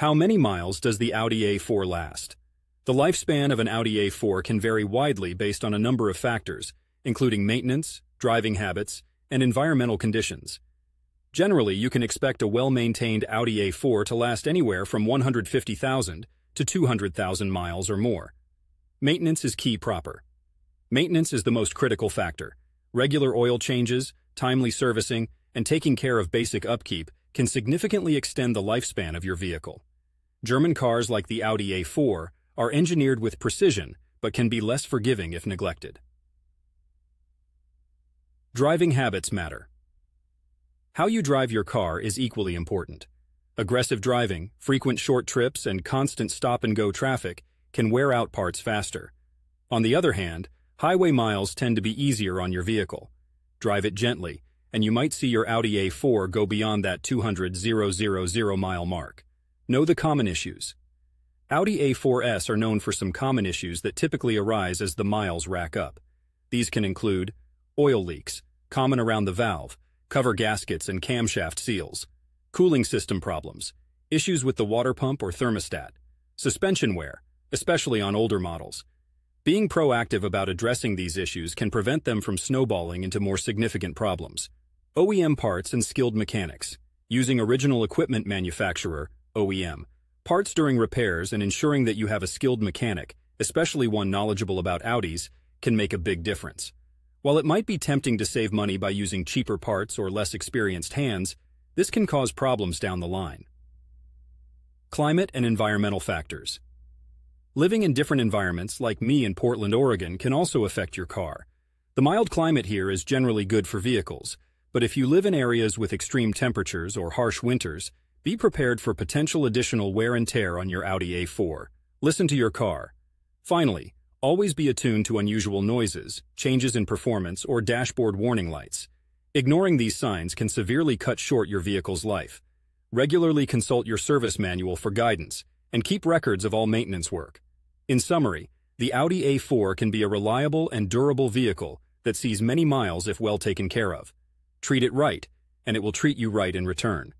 How many miles does the Audi A4 last? The lifespan of an Audi A4 can vary widely based on a number of factors, including maintenance, driving habits, and environmental conditions. Generally, you can expect a well-maintained Audi A4 to last anywhere from 150,000 to 200,000 miles or more. Maintenance is key proper. Maintenance is the most critical factor. Regular oil changes, timely servicing, and taking care of basic upkeep can significantly extend the lifespan of your vehicle. German cars like the Audi A4 are engineered with precision but can be less forgiving if neglected. Driving habits matter. How you drive your car is equally important. Aggressive driving, frequent short trips, and constant stop-and-go traffic can wear out parts faster. On the other hand, highway miles tend to be easier on your vehicle. Drive it gently, and you might see your Audi A4 go beyond that 200 000 mile mark. Know the common issues. Audi A4s are known for some common issues that typically arise as the miles rack up. These can include oil leaks, common around the valve, cover gaskets and camshaft seals, cooling system problems, issues with the water pump or thermostat, suspension wear, especially on older models. Being proactive about addressing these issues can prevent them from snowballing into more significant problems. OEM parts and skilled mechanics. Using original equipment manufacturer, OEM, parts during repairs and ensuring that you have a skilled mechanic, especially one knowledgeable about Audis, can make a big difference. While it might be tempting to save money by using cheaper parts or less experienced hands, this can cause problems down the line. Climate and environmental factors. Living in different environments, like me in Portland, Oregon, can also affect your car. The mild climate here is generally good for vehicles, but if you live in areas with extreme temperatures or harsh winters, be prepared for potential additional wear and tear on your Audi A4. Listen to your car. Finally, always be attuned to unusual noises, changes in performance, or dashboard warning lights. Ignoring these signs can severely cut short your vehicle's life. Regularly consult your service manual for guidance, and keep records of all maintenance work. In summary, the Audi A4 can be a reliable and durable vehicle that sees many miles if well taken care of. Treat it right, and it will treat you right in return.